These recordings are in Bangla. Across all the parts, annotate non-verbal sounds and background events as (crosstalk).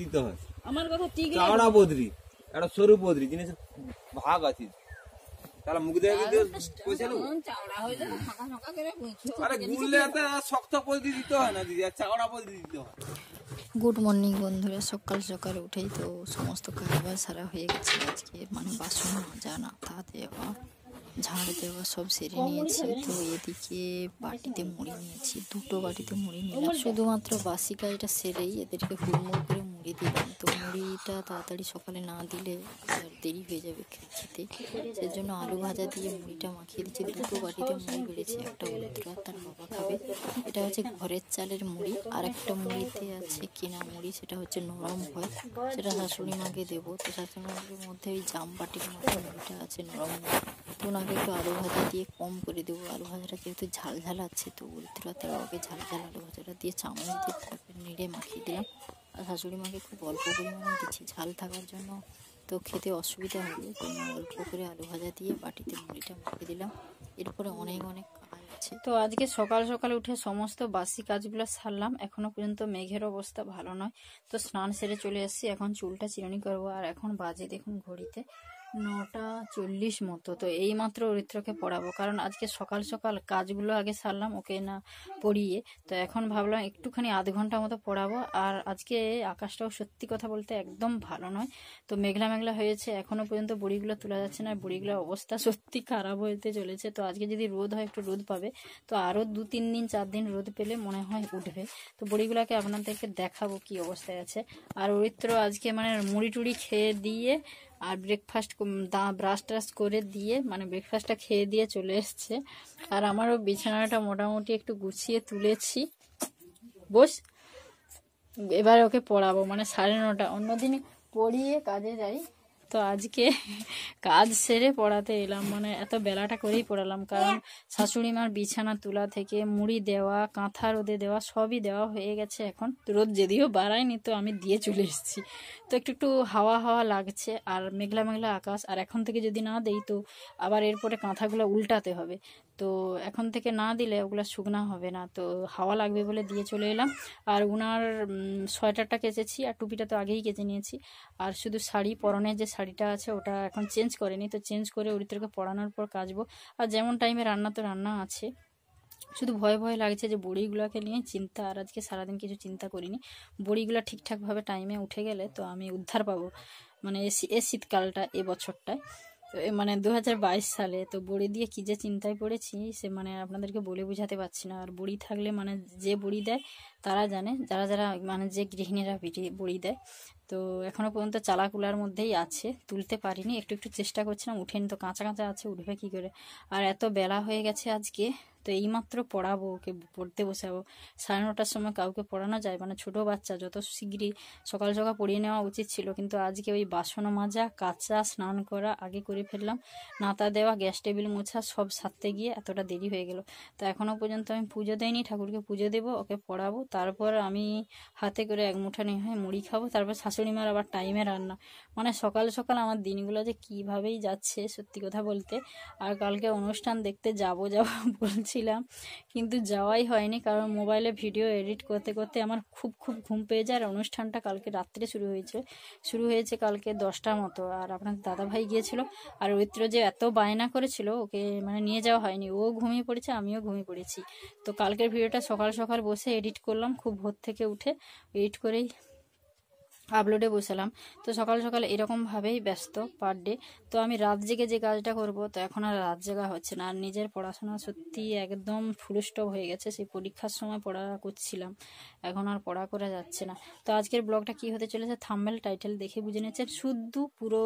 দিতে হয় চওড়া বদরি একটা সরু বদরি ভাগ আছে শক্ত দিতে হয় না দিদি আর দিতে হয় গুড মর্নিং বন্ধুরা সকাল সকাল উঠেই তো সমস্ত কারবার সারা হয়ে গেছে আজকে মানে বাসন জানা তাতে তা দেওয়া ঝাড় দেওয়া সব সেরে নিয়েছি তো এদিকে বাটিতে মুড়ি নিয়েছি দুটো বাটিতে মুড়ি নিলাম শুধুমাত্র বাসিকা এটা সেরেই এদেরকে হুড়মুড় করে মুড়ি দিলাম তো মুড়িটা তাড়াতাড়ি সকালে না দিলে দেরি হয়ে যাবে খেতে সেই জন্য আলু ভাজা দিয়ে মুড়িটা মাখিয়ে দিচ্ছি দুটো বাটিতে মুড়ি বেড়েছে একটা উত্তরা তার বাবা খাবে এটা হচ্ছে ঘরের চালের মুড়ি আর একটা মুড়িতে আছে কেনা মুড়ি সেটা হচ্ছে নরম হয় সেটা শাশুড়ি মাকে দেবো তো শাশুড়ি মাকে মধ্যে ওই জাম বাটির মতো মুড়িটা আছে নরম মুড়ি ওনাকে একটু আলু ভাজা দিয়ে কম করে দেবো আলু ভাজাটা যেহেতু ঝাল ঝাল আছে তো উল্টোতে আগে ঝাল ঝাল আলু ভাজাটা দিয়ে চামচ দিয়ে নেড়ে মাখিয়ে দিলাম আর শাশুড়ি মাকে খুব অল্প পরিমাণে দিচ্ছি ঝাল থাকার জন্য তো খেতে অসুবিধা হবে তো অল্প করে আলু ভাজা দিয়ে বাটিতে মুড়িটা মাখিয়ে দিলাম এরপরে অনেক অনেক কাজ আছে তো আজকে সকাল সকাল উঠে সমস্ত বাসি কাজগুলো সারলাম এখনো পর্যন্ত মেঘের অবস্থা ভালো নয় তো স্নান সেরে চলে আসছি এখন চুলটা চিরুনি করবো আর এখন বাজে দেখুন ঘড়িতে নটা চল্লিশ মতো তো এই মাত্র পড়াবো কারণ আজকে সকাল সকাল কাজগুলো আগে সারলাম ওকে না পড়িয়ে তো এখন ভাবলাম একটুখানি আধ ঘন্টা মতো পড়াবো আর আজকে আকাশটাও সত্যি কথা বলতে একদম ভালো নয় তো মেঘলা মেঘলা হয়েছে এখনও পর্যন্ত বড়িগুলো তোলা যাচ্ছে না বড়িগুলোর অবস্থা (laughs) সত্যি খারাপ হতে চলেছে তো আজকে যদি রোদ হয় একটু রোদ পাবে তো আরও দু তিন দিন চার দিন রোদ পেলে মনে হয় উঠবে তো বড়িগুলোকে আপনাদেরকে দেখাবো কি অবস্থায় আছে আর অরিত্র আজকে মানে মুড়ি টুড়ি খেয়ে দিয়ে আর ব্রেকফাস্ট দা ব্রাশ ট্রাশ করে দিয়ে মানে ব্রেকফাস্টটা খেয়ে দিয়ে চলে এসছে আর আমারও বিছানাটা মোটামুটি একটু গুছিয়ে তুলেছি বস এবার ওকে পড়াবো মানে সাড়ে নটা অন্যদিন পড়িয়ে কাজে যাই তো আজকে কাজ সেরে পড়াতে এলাম মানে এত বেলাটা করেই পড়ালাম কারণ শাশুড়ি মার বিছানা তুলা থেকে মুড়ি দেওয়া কাঁথা রোদে দেওয়া সবই দেওয়া হয়ে গেছে এখন রোদ যদিও বাড়ায়নি তো আমি দিয়ে চলে এসেছি তো একটু একটু হাওয়া হাওয়া লাগছে আর মেঘলা মেঘলা আকাশ আর এখন থেকে যদি না দেই তো আবার এরপরে কাঁথাগুলো উল্টাতে হবে তো এখন থেকে না দিলে ওগুলো শুকনা হবে না তো হাওয়া লাগবে বলে দিয়ে চলে এলাম আর উনার সোয়েটারটা কেচেছি আর টুপিটা তো আগেই কেচে নিয়েছি আর শুধু শাড়ি পরনের যে শাড়িটা আছে ওটা এখন চেঞ্জ করেনি তো চেঞ্জ করে ওরিত্রকে পরানোর পর কাজবো আর যেমন টাইমে রান্না তো রান্না আছে শুধু ভয় ভয় লাগছে যে বড়িগুলোকে নিয়ে চিন্তা আর আজকে সারাদিন কিছু চিন্তা করিনি বড়িগুলো ঠিকঠাকভাবে টাইমে উঠে গেলে তো আমি উদ্ধার পাবো মানে এ শীতকালটা এবছরটায় তো মানে দু সালে তো বড়ি দিয়ে কী যে চিন্তায় পড়েছি সে মানে আপনাদেরকে বলে বোঝাতে পারছি না আর বড়ি থাকলে মানে যে বড়ি দেয় তারা জানে যারা যারা মানে যে গৃহিণীরা বড়ি দেয় তো এখনও পর্যন্ত চালাকুলার মধ্যেই আছে তুলতে পারিনি একটু একটু চেষ্টা করছিলাম উঠেনি তো কাঁচা কাঁচা আছে উঠবে কি করে আর এত বেলা হয়ে গেছে আজকে তো এইমাত্র পড়াবো ওকে পড়তে বসাবো সাড়ে নটার সময় কাউকে পড়ানো যায় মানে ছোটো বাচ্চা যত শীঘ্রই সকাল সকাল পড়িয়ে নেওয়া উচিত ছিল কিন্তু আজকে ওই বাসন মাজা কাঁচা স্নান করা আগে করে ফেললাম নাতা দেওয়া গ্যাস টেবিল মোছা সব সারতে গিয়ে এতটা দেরি হয়ে গেল তো এখনও পর্যন্ত আমি পুজো দেয়নি ঠাকুরকে পুজো দেবো ওকে পড়াবো তারপর আমি হাতে করে এক মুঠা নিয়ে হয় মুড়ি খাবো তারপর শাশুড়ি শাশুড়িমার আবার টাইমে রান্না মানে সকাল সকাল আমার দিনগুলো যে কীভাবেই যাচ্ছে সত্যি কথা বলতে আর কালকে অনুষ্ঠান দেখতে যাব যাব (laughs) বলছিলাম কিন্তু যাওয়াই হয়নি কারণ মোবাইলে ভিডিও এডিট করতে করতে আমার খুব খুব ঘুম পেয়ে যায় আর অনুষ্ঠানটা কালকে রাত্রে শুরু হয়েছে শুরু হয়েছে কালকে দশটার মতো আর আপনার দাদাভাই গিয়েছিল আর ঐত্র যে এত বায়না করেছিল ওকে মানে নিয়ে যাওয়া হয়নি ও ঘুমিয়ে পড়েছে আমিও ঘুমিয়ে পড়েছি তো কালকের ভিডিওটা সকাল সকাল বসে এডিট করলাম খুব ভোর থেকে উঠে এডিট করেই আপলোডে বসালাম তো সকাল সকাল এরকমভাবেই ব্যস্ত পার ডে তো আমি রাত জেগে যে কাজটা করব তো এখন আর রাত জেগা হচ্ছে না আর নিজের পড়াশোনা সত্যি একদম ফুলস্টপ হয়ে গেছে সেই পরীক্ষার সময় পড়া করছিলাম এখন আর পড়া করা যাচ্ছে না তো আজকের ব্লগটা কি হতে চলেছে থাম্বেল টাইটেল দেখে বুঝে নিয়েছেন শুধু পুরো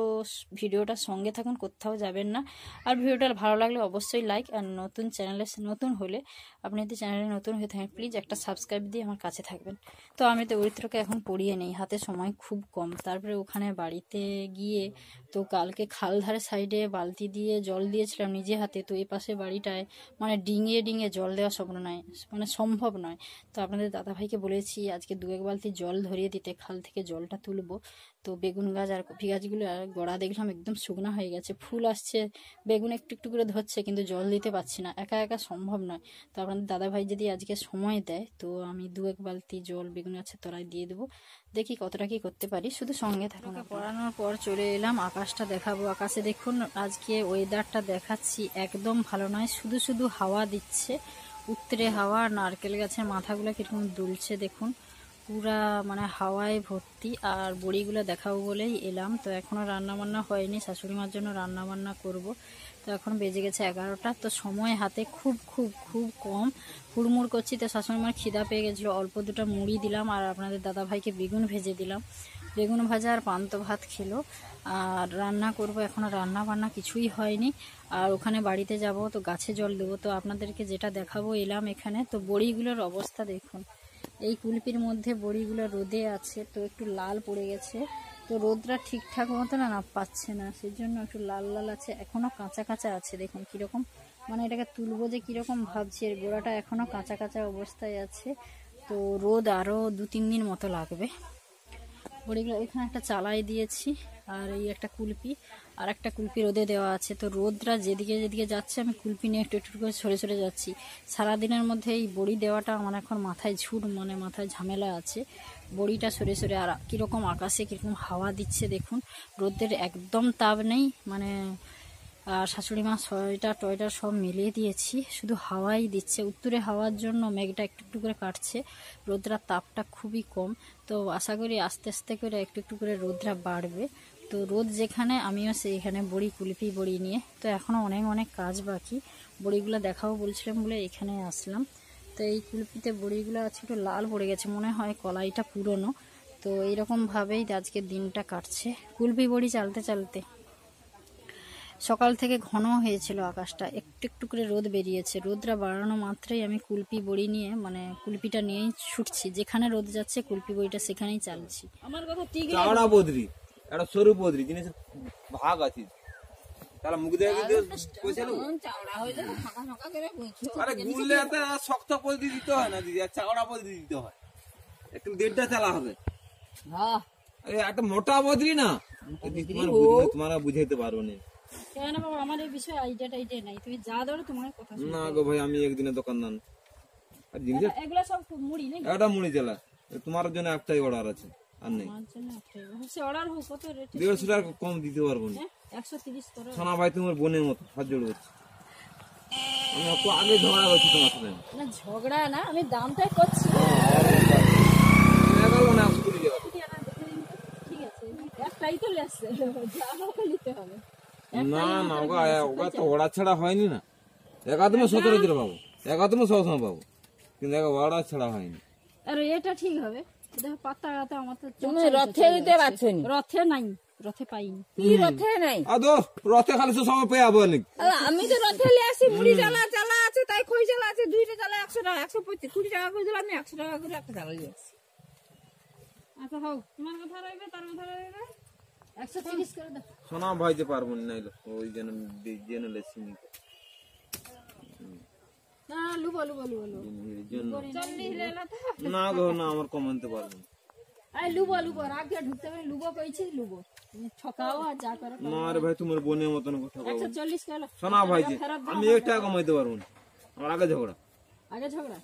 ভিডিওটার সঙ্গে থাকুন কোথাও যাবেন না আর ভিডিওটা ভালো লাগলে অবশ্যই লাইক আর নতুন চ্যানেলে নতুন হলে আপনি যদি চ্যানেলে নতুন হয়ে থাকেন প্লিজ একটা সাবস্ক্রাইব দিয়ে আমার কাছে থাকবেন তো আমি তো চরিত্রকে এখন পড়িয়ে নেই হাতে সময় খুব কম তারপরে ওখানে বাড়িতে গিয়ে তো কালকে খাল ধারে সাইডে বালতি দিয়ে জল দিয়েছিলাম নিজে হাতে তো এ পাশে বাড়িটায় মানে ডিঙিয়ে ডিঙিয়ে জল দেওয়া স্বপ্ন নয় মানে সম্ভব নয় তো আপনাদের দাদাভাইকে বলেছি আজকে দু এক বালতি জল ধরিয়ে দিতে খাল থেকে জলটা তুলবো তো বেগুন গাছ আর কফি গাছগুলো আর গোড়া দেখলাম একদম শুকনো হয়ে গেছে ফুল আসছে বেগুন একটু একটু করে ধরছে কিন্তু জল দিতে পারছি না একা একা সম্ভব নয় তো আপনাদের দাদাভাই যদি আজকে সময় দেয় তো আমি দু এক বালতি জল বেগুন গাছের তলায় দিয়ে দেবো দেখি কতটা কি করতে পারি শুধু সঙ্গে থাকুন পড়ানোর পর চলে এলাম আকাশটা দেখাবো আকাশে দেখুন আজকে ওয়েদারটা দেখাচ্ছি একদম ভালো নয় শুধু শুধু হাওয়া দিচ্ছে উত্তরে হাওয়া নারকেল গাছের মাথাগুলো কীরকম দুলছে দেখুন পুরা মানে হাওয়ায় ভর্তি আর বড়িগুলো দেখাবো বলেই এলাম তো এখনও রান্নাবান্না হয়নি শাশুড়ি মার জন্য রান্নাবান্না করব তো এখন বেজে গেছে এগারোটা তো সময় হাতে খুব খুব খুব কম হুড়মুড় করছি তো শাশুড়ি মার খিদা পেয়ে গেছিলো অল্প দুটো মুড়ি দিলাম আর আপনাদের দাদা ভাইকে বেগুন ভেজে দিলাম বেগুন ভাজা আর পান্ত ভাত খেলো আর রান্না করব এখনও রান্না বান্না কিছুই হয়নি আর ওখানে বাড়িতে যাব তো গাছে জল দেবো তো আপনাদেরকে যেটা দেখাবো এলাম এখানে তো বড়িগুলোর অবস্থা দেখুন এই কুলপির মধ্যে বড়িগুলো রোদে আছে তো একটু লাল পড়ে গেছে তো রোদটা ঠিকঠাক মতো না পাচ্ছে না সেই জন্য একটু লাল লাল আছে এখনও কাঁচা কাঁচা আছে দেখুন কীরকম মানে এটাকে তুলবো যে কীরকম ভাবছি এর গোড়াটা এখনও কাঁচা কাঁচা অবস্থায় আছে তো রোদ আরও দু তিন দিন মতো লাগবে বড়িগুলো এখানে একটা চালাই দিয়েছি আর এই একটা কুলপি আর একটা কুলপি রোদে দেওয়া আছে তো রোদরা যেদিকে যেদিকে যাচ্ছে আমি কুলপি নিয়ে একটু একটু করে সরে সরে যাচ্ছি সারাদিনের মধ্যে এই বড়ি দেওয়াটা আমার এখন মাথায় ঝুট মানে মাথায় ঝামেলা আছে বড়িটা সরে সরে আর কীরকম আকাশে কীরকম হাওয়া দিচ্ছে দেখুন রোদের একদম তাপ নেই মানে আর শাশুড়ি মা সয়টা টয়টা সব মিলিয়ে দিয়েছি শুধু হাওয়াই দিচ্ছে উত্তরে হাওয়ার জন্য মেঘটা একটু একটু করে কাটছে রোদ্রার তাপটা খুবই কম তো আশা করি আস্তে আস্তে করে একটু একটু করে রোদ্রা বাড়বে তো রোদ যেখানে আমিও সেইখানে বড়ি কুলপি বড়ি নিয়ে তো এখনও অনেক অনেক কাজ বাকি বড়িগুলো দেখাও বলছিলাম বলে এখানে আসলাম তো এই কুলপিতে বড়িগুলো আছে একটু লাল পড়ে গেছে মনে হয় কলাইটা পুরনো তো এইরকমভাবেই আজকে দিনটা কাটছে কুলপি বড়ি চালতে চালতে সকাল থেকে ঘন হয়েছিল আকাশটা একটু একটু করে রোদ বেরিয়েছে রোদটা বাড়ানো মাত্রই আমি কুলপি বড়ি নিয়ে মানে কুলপিটা নিয়েই ছুটছি যেখানে রোদ যাচ্ছে কুলপি বড়িটা সেখানেই চালছি আমার কথা একটা সরু বদ্রি জিনিসের ভাগ আছে তাহলে মুখ দেখে আরে গুললে এত শক্ত পদ্ধতি দিতে হয় না দিদি আর চাওড়া পদ্ধতি দিতে হয় একটু দেড়টা চালা হবে একটা মোটা বদলি না তোমার বুঝাইতে পারবো না আমার এই না গো ভাই আমি একদিনে আর জিনিস তোমার জন্য একটাই অর্ডার আছে আর দেড়শো টাকা কম দিতে পারবো না সোনা হ্যাঁ, ভাই তোমার বোনের মতো হাত জোড় আমি ঝগড়া করছি তোমার সাথে ঝগড়া না আমি দামটাই করছি হ্যাঁ, না না তো ওড়া ছাড়া হয়নি না একাদমে সতেরো দিলে পাবো একাদমে সময় পাবো কিন্তু ওড়া ছাড়া হয়নি আর এটা ঠিক হবে পাতা আমার রথে রথে নাই রথে পাইনি রথে নাই খালি তো আমি তো রথে আসি মুড়ি জ্বালা চালা আছে তাই খই জ্বালা আছে দুইটা জ্বালা একশো টাকা একশো পঁচিশ কুড়ি টাকা করে আমি একশো টাকা করে একটা জ্বালা আচ্ছা হোক তোমার কথা রইবে তার কথা রইবে একশো তিরিশ করে দাও ভাইতে পারবো না ওই জন্য জেনে লেছি বলু বলু বলু বলু না গো না আমার কমানতে পারবো আই লুবো লুবো ঢুকতে লুবো কইছি লুবো না ভাই তোমার বোনের মতন ভাই আমি টাকা পারবো না আমার আগে ঝগড়া আগে ঝগড়া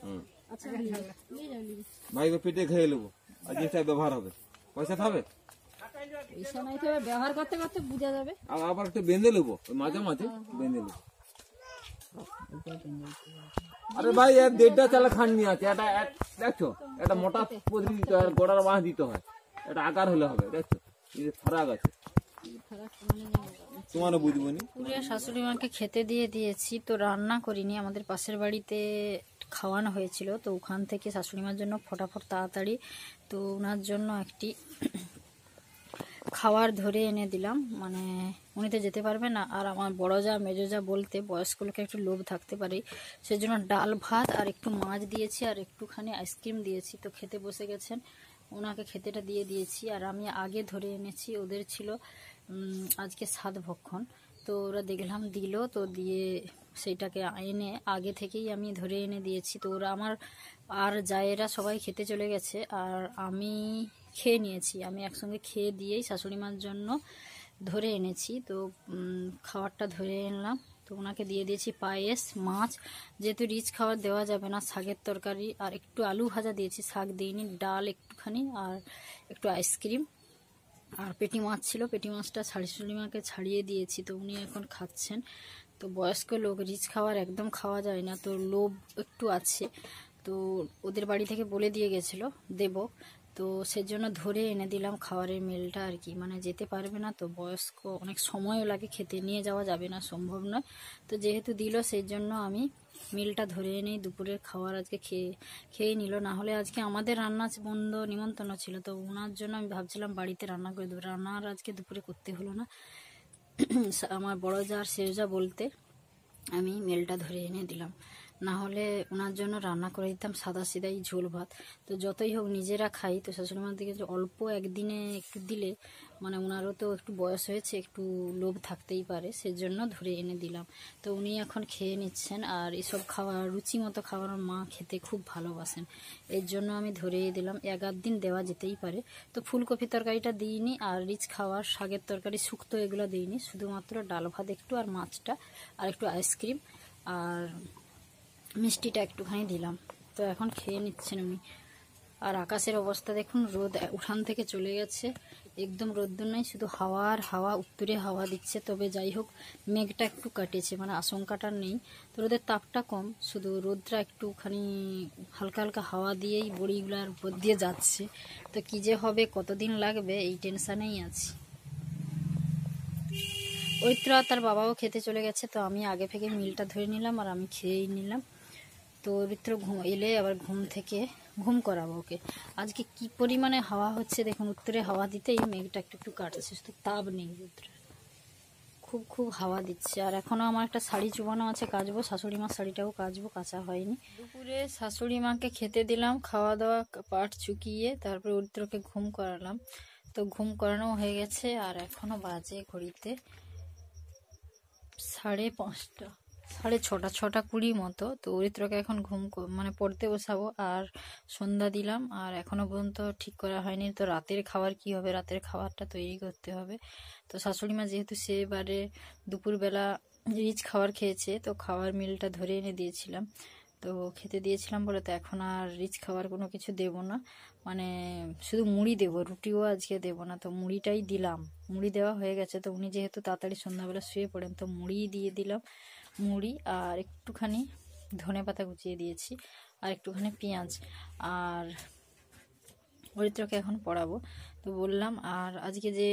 আচ্ছা, পেটে খেয়ে আর যেটা ব্যবহার হবে পয়সা ব্যবহার করতে করতে বুঝা যাবে আর আবার একটু বেঁধে লুবো মাঝে মাঝে হ্যাঁ, হ্যাঁ। বেঁধে লুবো আরে ভাই এর দেড়টা চালা খাননি আছে এটা দেখছো এটা মোটা পদরি দিতে হয় গোড়ার বাঁশ দিতে হয় এটা আকার হলে হবে দেখছো এই যে ফারাক আছে খেতে দিয়ে দিয়েছি তো রান্না করিনি আমাদের পাশের বাড়িতে খাওয়ানো হয়েছিল তো ওখান থেকে শাশুড়িমার জন্য ফটাফট তাড়াতাড়ি তো ওনার জন্য একটি খাওয়ার ধরে এনে দিলাম মানে উনি তো যেতে পারবে না আর আমার বড় যা মেজো যা বলতে বয়স্ক লোকে একটু লোভ থাকতে পারে সেজন্য ডাল ভাত আর একটু মাছ দিয়েছি আর একটুখানি আইসক্রিম দিয়েছি তো খেতে বসে গেছেন ওনাকে খেতেটা দিয়ে দিয়েছি আর আমি আগে ধরে এনেছি ওদের ছিল আজকে সাত ভক্ষণ তো ওরা দেখলাম দিল তো দিয়ে সেইটাকে এনে আগে থেকেই আমি ধরে এনে দিয়েছি তো ওরা আমার আর জায়েরা সবাই খেতে চলে গেছে আর আমি খেয়ে নিয়েছি আমি একসঙ্গে খেয়ে দিয়েই শাশুড়ি মার জন্য ধরে এনেছি তো খাবারটা ধরে এনলাম তো ওনাকে দিয়ে দিয়েছি পায়েস মাছ যেহেতু রিচ খাবার দেওয়া যাবে না শাকের তরকারি আর একটু আলু ভাজা দিয়েছি শাক দিইনি ডাল একটুখানি আর একটু আইসক্রিম আর পেটি মাছ ছিল পেটি মাছটা শাড়ি মাকে ছাড়িয়ে দিয়েছি তো উনি এখন খাচ্ছেন তো বয়স্ক লোক রিচ খাবার একদম খাওয়া যায় না তো লোভ একটু আছে তো ওদের বাড়ি থেকে বলে দিয়ে গেছিলো দেব তো সেজন্য ধরে এনে দিলাম খাওয়ারের মিলটা আর কি মানে যেতে পারবে না তো বয়স্ক অনেক সময়ও লাগে খেতে নিয়ে যাওয়া যাবে না সম্ভব নয় তো যেহেতু দিল সেই জন্য আমি মিলটা ধরে এনে দুপুরের খাওয়ার আজকে খেয়ে খেয়ে নিল না হলে আজকে আমাদের রান্না বন্ধ নিমন্ত্রণ ছিল তো ওনার জন্য আমি ভাবছিলাম বাড়িতে রান্না করে দেবো রান্না আর আজকে দুপুরে করতে হলো না (clears throat) আমার বড় যা আর সেরজা বলতে আমি মেলটা ধরে এনে দিলাম না হলে ওনার জন্য রান্না করে দিতাম সাদা সিদাই ঝোল ভাত তো যতই হোক নিজেরা খাই তো শাশুড়িমার দিকে অল্প একদিনে একটু দিলে মানে ওনারও তো একটু বয়স হয়েছে একটু লোভ থাকতেই পারে সেজন্য ধরে এনে দিলাম তো উনি এখন খেয়ে নিচ্ছেন আর এসব খাওয়া রুচি মতো খাওয়ার মা খেতে খুব ভালোবাসেন এর জন্য আমি ধরে দিলাম এক আধ দিন দেওয়া যেতেই পারে তো ফুলকপি তরকারিটা দিইনি আর রিচ খাওয়ার শাকের তরকারি শুক্তো এগুলো দিইনি শুধুমাত্র ডাল ভাত একটু আর মাছটা আর একটু আইসক্রিম আর মিষ্টিটা একটুখানি দিলাম তো এখন খেয়ে নিচ্ছেন উনি আর আকাশের অবস্থা দেখুন রোদ উঠান থেকে চলে গেছে একদম রোদ্দুর নাই শুধু হাওয়া আর হাওয়া উত্তরে হাওয়া দিচ্ছে তবে যাই হোক মেঘটা একটু কাটেছে মানে আশঙ্কাটা নেই তো রোদের তাপটা কম শুধু রোদটা একটুখানি হালকা হালকা হাওয়া দিয়েই বড়িগুলার উপর দিয়ে যাচ্ছে তো কী যে হবে কতদিন লাগবে এই টেনশানেই আছি ঐত্র তার বাবাও খেতে চলে গেছে তো আমি আগে থেকে মিলটা ধরে নিলাম আর আমি খেয়েই নিলাম তো ভিতরে ঘুম এলে আবার ঘুম থেকে ঘুম করাবো ওকে আজকে কি পরিমাণে হাওয়া হচ্ছে দেখুন উত্তরে হাওয়া দিতেই মেঘটা একটু একটু কাটছে শুধু তাপ নেই উত্তরে খুব খুব হাওয়া দিচ্ছে আর এখনও আমার একটা শাড়ি চুবানো আছে কাচবো শাশুড়ি মার শাড়িটাও কাচবো কাঁচা হয়নি দুপুরে শাশুড়ি মাকে খেতে দিলাম খাওয়া দাওয়া পাট চুকিয়ে তারপরে উত্তরকে ঘুম করালাম তো ঘুম করানো হয়ে গেছে আর এখনও বাজে ঘড়িতে সাড়ে পাঁচটা সাড়ে ছটা ছটা কুড়ি মতো তো অরিত্রকে এখন ঘুম মানে পড়তে বসাবো আর সন্ধ্যা দিলাম আর এখনও পর্যন্ত ঠিক করা হয়নি তো রাতের খাবার কি হবে রাতের খাবারটা তৈরি করতে হবে তো শাশুড়ি মা যেহেতু সেবারে দুপুরবেলা রিচ খাবার খেয়েছে তো খাবার মিলটা ধরে এনে দিয়েছিলাম তো খেতে দিয়েছিলাম বলে তো এখন আর রিচ খাবার কোনো কিছু দেব না মানে শুধু মুড়ি দেব রুটিও আজকে দেব না তো মুড়িটাই দিলাম মুড়ি দেওয়া হয়ে গেছে তো উনি যেহেতু তাড়াতাড়ি সন্ধ্যাবেলা শুয়ে পড়েন তো মুড়িই দিয়ে দিলাম মুড়ি আর একটুখানি ধনে পাতা কুচিয়ে দিয়েছি আর একটুখানি পেঁয়াজ আর অরিত্রকে এখন পড়াবো তো বললাম আর আজকে যে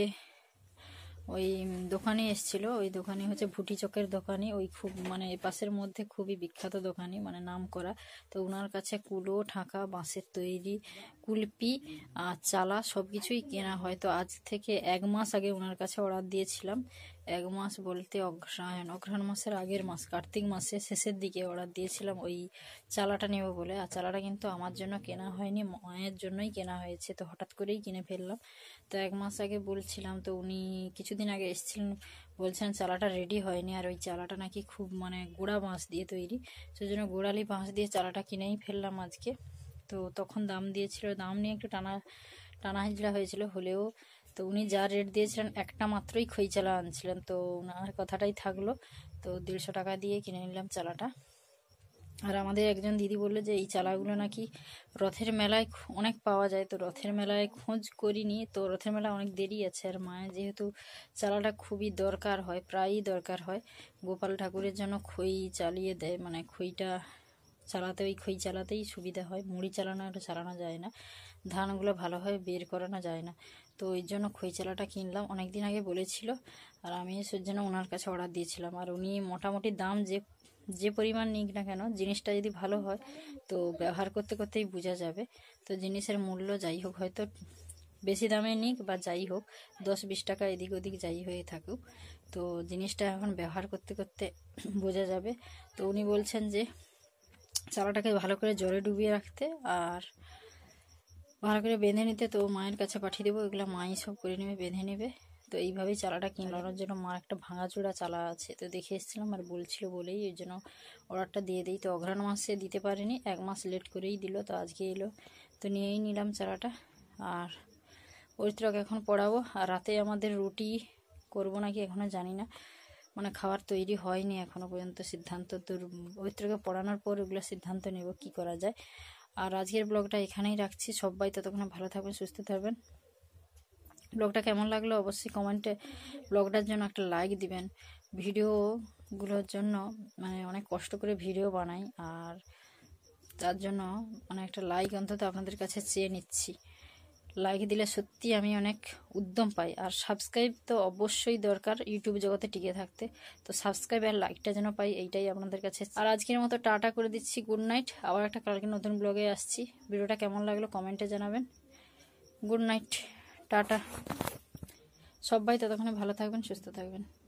ওই দোকানে এসছিল ওই দোকানে হচ্ছে ভুটি চকের দোকানে ওই খুব মানে পাশের মধ্যে খুবই বিখ্যাত দোকানে মানে নাম করা তো ওনার কাছে কুলো ঠাঁকা বাঁশের তৈরি কুলপি আর চালা সব কিছুই কেনা হয় তো আজ থেকে এক মাস আগে ওনার কাছে অর্ডার দিয়েছিলাম এক মাস বলতে অগ্রহায়ণ অগ্রহায়ণ মাসের আগের মাস কার্তিক মাসে শেষের দিকে অর্ডার দিয়েছিলাম ওই চালাটা নেব বলে আর চালাটা কিন্তু আমার জন্য কেনা হয়নি মায়ের জন্যই কেনা হয়েছে তো হঠাৎ করেই কিনে ফেললাম তো এক মাস আগে বলছিলাম তো উনি কিছুদিন আগে এসেছিলেন বলছেন চালাটা রেডি হয়নি আর ওই চালাটা নাকি খুব মানে গোড়া বাঁশ দিয়ে তৈরি সেজন্য গোড়ালি বাঁশ দিয়ে চালাটা কিনেই ফেললাম আজকে তো তখন দাম দিয়েছিল দাম নিয়ে একটু টানা টানা হিজড়া হয়েছিল হলেও তো উনি যা রেট দিয়েছিলেন একটা মাত্রই খই চালা আনছিলেন তো ওনার কথাটাই থাকলো তো দেড়শো টাকা দিয়ে কিনে নিলাম চালাটা আর আমাদের একজন দিদি বললো যে এই চালাগুলো নাকি রথের মেলায় অনেক পাওয়া যায় তো রথের মেলায় খোঁজ করিনি তো রথের মেলা অনেক দেরি আছে আর মায়ের যেহেতু চালাটা খুবই দরকার হয় প্রায়ই দরকার হয় গোপাল ঠাকুরের জন্য খই চালিয়ে দেয় মানে খইটা চালাতে ওই খই চালাতেই সুবিধা হয় মুড়ি চালানো চালানো যায় না ধানগুলো ভালোভাবে বের করানো যায় না তো এর জন্য খই চালাটা কিনলাম অনেক দিন আগে বলেছিল আর আমি সে জন্য ওনার কাছে অর্ডার দিয়েছিলাম আর উনি মোটামুটি দাম যে যে পরিমাণ নিক না কেন জিনিসটা যদি ভালো হয় তো ব্যবহার করতে করতেই বোঝা যাবে তো জিনিসের মূল্য যাই হোক হয়তো বেশি দামে নিক বা যাই হোক দশ বিশ টাকা এদিক ওদিক যাই হয়ে থাকুক তো জিনিসটা এখন ব্যবহার করতে করতে বোঝা যাবে তো উনি বলছেন যে চালাটাকে ভালো করে জলে ডুবিয়ে রাখতে আর ভালো করে বেঁধে নিতে তো মায়ের কাছে পাঠিয়ে দেবো ওইগুলো মাই সব করে নেবে বেঁধে নেবে তো এইভাবেই চালাটা কিনলানোর আচ্ছা। জন্য মার একটা ভাঙাচোড়া চালা আছে তো দেখে এসেছিলাম আর বলছিল বলেই ওই জন্য অর্ডারটা দিয়ে দিই তো অঘ্রাণ মাসে দিতে পারেনি এক মাস লেট করেই দিল তো আজকে এলো তো নিয়েই নিলাম চালাটা আর পরিত্রক এখন পড়াবো আর রাতে আমাদের রুটি করবো নাকি এখনও জানি না মানে খাবার তৈরি হয়নি এখনও পর্যন্ত সিদ্ধান্ত তোর পবিত্রকে পড়ানোর পর ওগুলো সিদ্ধান্ত নেব কি করা যায় আর আজকের ব্লগটা এখানেই রাখছি সবাই ততক্ষণে ভালো থাকবেন সুস্থ থাকবেন ব্লগটা কেমন লাগলো অবশ্যই কমেন্টে ব্লগটার জন্য একটা লাইক দিবেন ভিডিওগুলোর জন্য মানে অনেক কষ্ট করে ভিডিও বানাই আর তার জন্য মানে একটা লাইক অন্তত আপনাদের কাছে চেয়ে নিচ্ছি লাইক দিলে সত্যি আমি অনেক উদ্যম পাই আর সাবস্ক্রাইব তো অবশ্যই দরকার ইউটিউব জগতে টিকে থাকতে তো সাবস্ক্রাইব আর লাইকটা যেন পাই এইটাই আপনাদের কাছে আর আজকের মতো টাটা করে দিচ্ছি গুড নাইট আবার একটা কালকে নতুন ব্লগে আসছি ভিডিওটা কেমন লাগলো কমেন্টে জানাবেন গুড নাইট টাটা সবাই ততক্ষণে ভালো থাকবেন সুস্থ থাকবেন